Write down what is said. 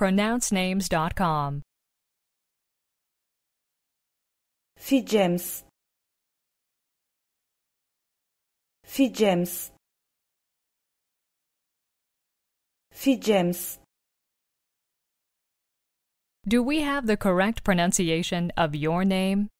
pronouncenames.com. Figems. Figems. Figems. Do we have the correct pronunciation of your name?